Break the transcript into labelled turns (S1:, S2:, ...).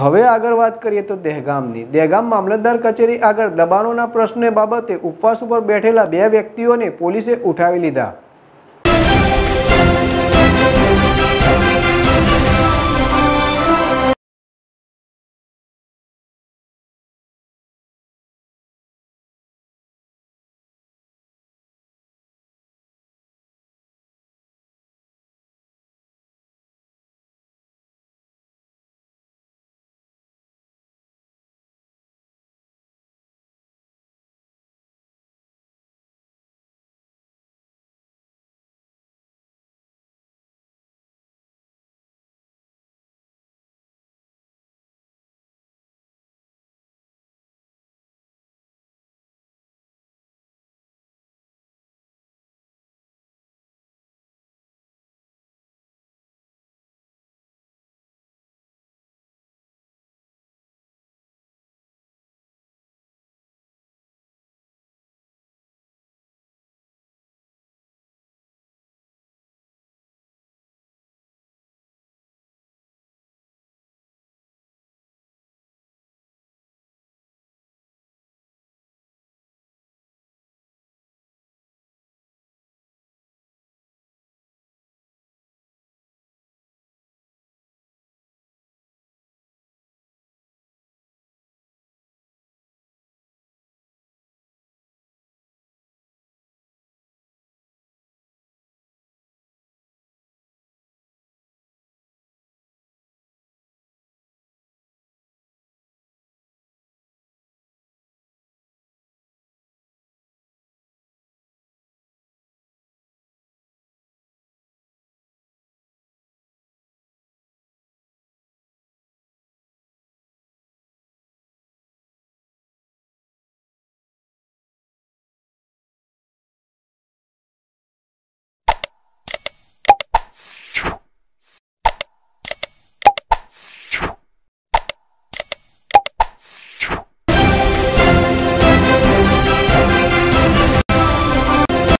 S1: હવે આગળ વાત કરીએ તો દહેગામની દહેગામ મામલતદાર કચેરી આગળ દબાણોના પ્રશ્ને બાબતે ઉપવાસ ઉપર બેઠેલા બે વ્યક્તિઓને પોલીસે ઉઠાવી લીધા